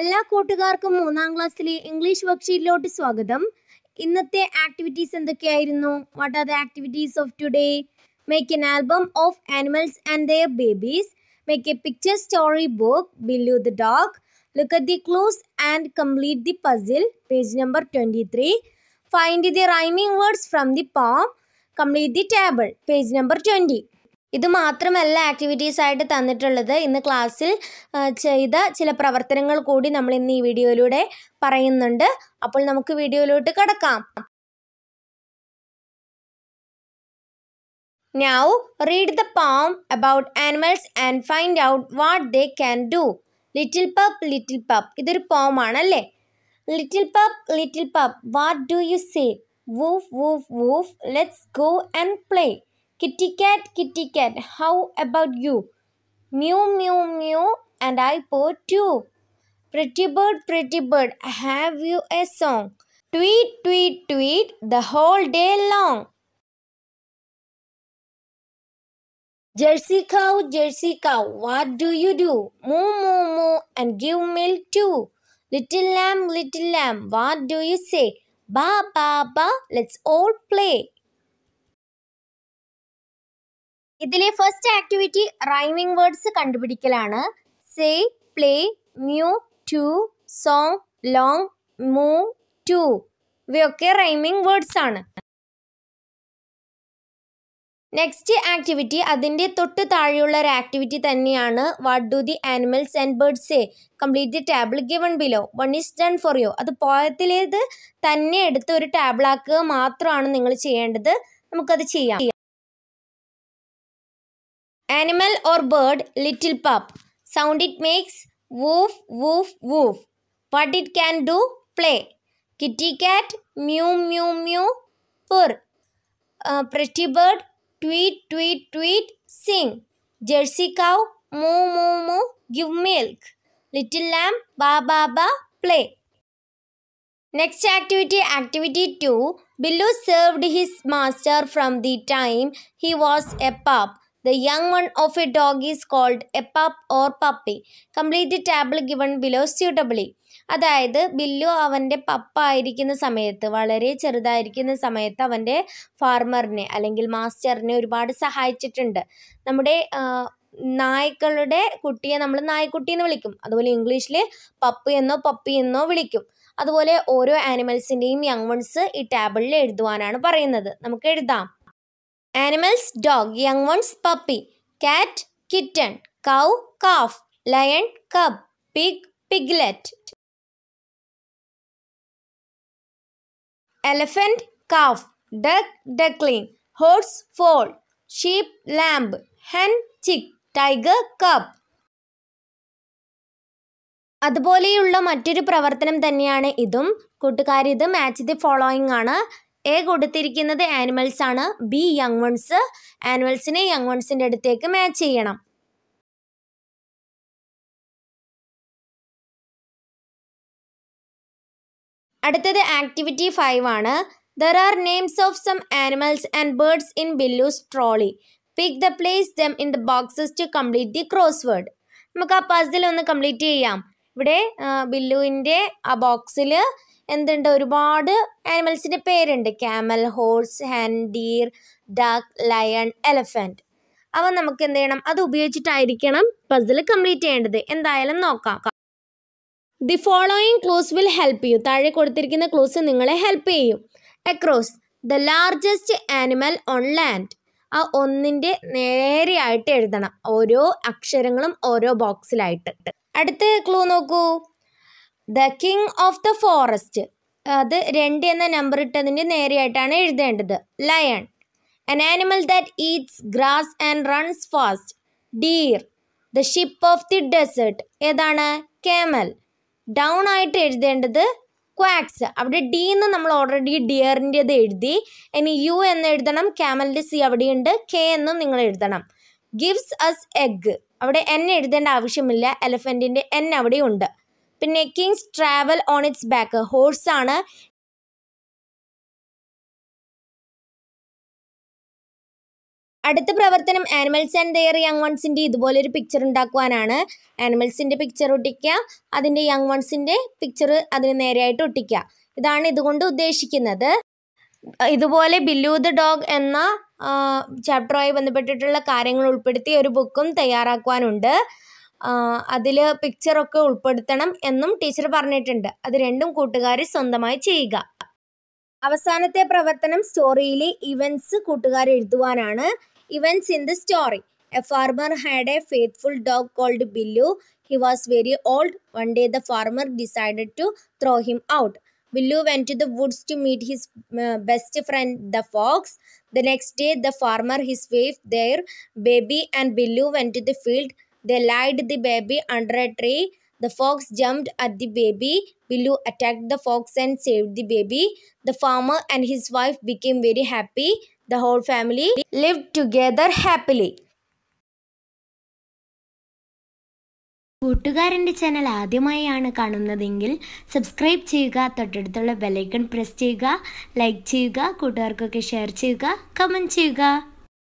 എല്ലാ കൂട്ടുകാർക്കും മൂന്നാം ക്ലാസ്സിലെ ഇംഗ്ലീഷ് വർക്ക്ഷീറ്റിലോട്ട് സ്വാഗതം ഇന്നത്തെ ആക്ടിവിറ്റീസ് എന്തൊക്കെയായിരുന്നു what are the activities of today make an album of animals and their babies make a picture story book Billu the dog look at the clues and complete the puzzle page number twenty three find the rhyming words from the poem complete the table page number twenty ഇത് മാത്രമല്ല activities ആയിട്ട് തന്നിട്ടുള്ളത് ഇന്ന് ക്ലാസ്സിൽ ചെയ്ത ചില പ്രവർത്തനങ്ങൾ കൂടി നമ്മൾ ഇന്ന് ഈ വീഡിയോയിലൂടെ പറയുന്നുണ്ട് അപ്പോൾ നമുക്ക് വീഡിയോയിലോട്ട് കടക്കാം now read the poem about animals and find out what they can do little pup little pup ഇതൊരു പോമാണ് അല്ലേ little pup little pup what do you say woof woof woof let's go and play Kitty cat, kitty cat, how about you? Mew, mew, mew, and I purr too. Pretty bird, pretty bird, have you a song? Tweet, tweet, tweet, the whole day long. Jersey cow, Jersey cow, what do you do? Moo, moo, moo, and give milk too. Little lamb, little lamb, what do you say? Ba, ba, ba, let's all play. ഇതിലെ first activity rhyming words കണ്ടുപിടിക്കലാണ് say play mew too song long moo too ഇവയൊക്കെ rhyming words ആണ് next activity അതിൻ്റെ തൊട്ട് താഴെയുള്ള ഒരു activity തന്നെയാണ് what do the animals and birds say complete the table given below one is done for you അത് പോയത്തിലേത് തന്നെ എടുത്ത് ഒരു ടേബിളാക്കുക മാത്രമാണ് നിങ്ങൾ ചെയ്യേണ്ടത് നമുക്കത് ചെയ്യാം Animal or bird, little pup. Sound it makes, woof, woof, woof. What it can do, play. Kitty cat, mew, mew, mew, purr. Uh, pretty bird, tweet, tweet, tweet, sing. Jersey cow, moo, moo, moo, give milk. Little lamb, ba, ba, ba, play. Next activity, activity 2. Billu served his master from the time he was a pup. The young one of a dog is called a pup or puppy. Complete table given below suitably. അതായത് ബില്ലു അവൻ്റെ പപ്പ ആയിരിക്കുന്ന സമയത്ത് വളരെ ചെറുതായിരിക്കുന്ന സമയത്ത് അവൻ്റെ ഫാർമറിനെ അല്ലെങ്കിൽ മാസ്റ്ററിനെ ഒരുപാട് സഹായിച്ചിട്ടുണ്ട് നമ്മുടെ നായ്ക്കളുടെ കുട്ടിയെ നമ്മൾ നായ്ക്കുട്ടി എന്ന് വിളിക്കും അതുപോലെ ഇംഗ്ലീഷിൽ പപ്പ് എന്നോ പപ്പി എന്നോ വിളിക്കും അതുപോലെ ഓരോ ആനിമൽസിൻ്റെയും യങ് വൺസ് ഈ ടാബിളിൽ എഴുതുവാനാണ് പറയുന്നത് നമുക്ക് എഴുതാം Animals dog, young ones puppy, cat kitten, cow calf, lion cub, pig piglet. Elephant calf, duck duckling, horse foal, sheep lamb, hen chick, tiger cub. അതുപോലെയുള്ള മറ്റൊരു പ്രവർത്തനം തന്നെയാണ് ഇതും കൂട്ടുകാരി ഇത് മാച്ച് ദി ഫോളോയിങ് ആണ് എ കൊടുത്തിരിക്കുന്നത് ആനിമൽസ് ആണ് ബി യങ് വൺസ് ആനിമൽസിനെ യങ് വൺസിൻ്റെ അടുത്തേക്ക് മാച്ച് ചെയ്യണം അടുത്തത് ആക്ടിവിറ്റി ഫൈവ് ആണ് there are names of some animals and birds in Billu's trolley pick the place them in the boxes to complete the crossword നമുക്ക് ആ പസിൽ ഒന്ന് കംപ്ലീറ്റ് ചെയ്യാം ഇവിടെ ബില്ലുവിൻ്റെ ആ ബോക്സിൽ എന്തുണ്ട് ഒരുപാട് ആനിമൽസിൻ്റെ പേരുണ്ട് camel horse hand deer duck lion elephant അവ നമുക്ക് എന്ത് ചെയ്യണം അത് ഉപയോഗിച്ചിട്ടായിരിക്കണം പസിൽ കംപ്ലീറ്റ് ചെയ്യേണ്ടത് എന്തായാലും നോക്കാം the following clues will help you താഴെ കൊടുത്തിരിക്കുന്ന ക്ലൂസ് നിങ്ങളെ ഹെൽപ്പ് ചെയ്യും across the largest animal on land ആ ഒന്നിൻ്റെ നേരെയായിട്ട് എഴുതണം ഓരോ അക്ഷരങ്ങളും ഓരോ ബോക്സിലായിട്ട് അടുത്ത ക്ലൂ നോക്കൂ the king of the forest അത് രണ്ട് എന്ന നമ്പർ ഇട്ടതിന് നേരെയായിട്ടാണ് എഴുതേണ്ടത് lion an animal that eats grass and runs fast deer the ship of the desert ഏതാണ് കേമൽ ഡൗൺ ആയിട്ട് എഴുതേണ്ടത് ക്വാക്സ് അവിടെ ഡി എന്ന് നമ്മൾ ഓൾറെഡി ഡിയറിൻ്റെത് എഴുതി ഇനി യു എന്ന് എഴുതണം ക്യാമലിൻ്റെ സി അവിടെയുണ്ട് കെ എന്നും നിങ്ങൾ എഴുതണം ഗിവ്സ് അസ് എഗ് അവിടെ എൻ എഴുതേണ്ട ആവശ്യമില്ല എലഫൻറ്റിൻ്റെ എൻ അവിടെയുണ്ട് പിന്നെ kings travel on its back horse ആണ് അടുത്ത പ്രവർത്തനം ആനിമൽസ് ആൻഡ് ദെയർ യങ് വൺസിൻ്റെ ഇതുപോലൊരു പിക്ചർ ഉണ്ടാക്കുവാനാണ് ആനിമൽസിൻ്റെ പിക്ചർ ഒട്ടിക്കുക അതിൻ്റെ യങ് വൺസിൻ്റെ പിക്ചർ അതിന് നേരെയായിട്ട് ഒട്ടിക്കുക ഇതാണ് ഇതുകൊണ്ട് ഉദ്ദേശിക്കുന്നത് ഇതുപോലെ ബില്ലു ദ ഡോഗ് എന്ന ചാപ്റ്ററുമായി ബന്ധപ്പെട്ടിട്ടുള്ള കാര്യങ്ങൾ ഉൾപ്പെടുത്തി ഒരു ബുക്കും തയ്യാറാക്കുവാനുണ്ട് അതിൽ പിക്ചറൊക്കെ ഉൾപ്പെടുത്തണം എന്നും ടീച്ചർ പറഞ്ഞിട്ടുണ്ട് അത് രണ്ടും കൂട്ടുകാർ സ്വന്തമായി ചെയ്യുക അവസാനത്തെ പ്രവർത്തനം സ്റ്റോറിയിലെ ഇവൻസ് കൂട്ടുകാർ എഴുതുവാനാണ് events in the story a farmer had a faithful dog called Billu he was very old one day the farmer decided to throw him out Billu went to the woods to meet his best friend the fox the next day the farmer his wave their baby and Billu went to the field They laid the baby under a tree. The fox jumped at the baby. Billu attacked the fox and saved the baby. The farmer and his wife became very happy. The whole family lived together happily. കൂട്ടുകാരൻ്റെ channel ആദ്യമായാണ് കാണുന്നതെങ്കിൽ subscribe ചെയ്യുക തൊട്ടടുത്തുള്ള bell icon press ചെയ്യുക like ചെയ്യുക കൂട്ടുകാർക്കൊക്കെ share ചെയ്യുക comment ചെയ്യുക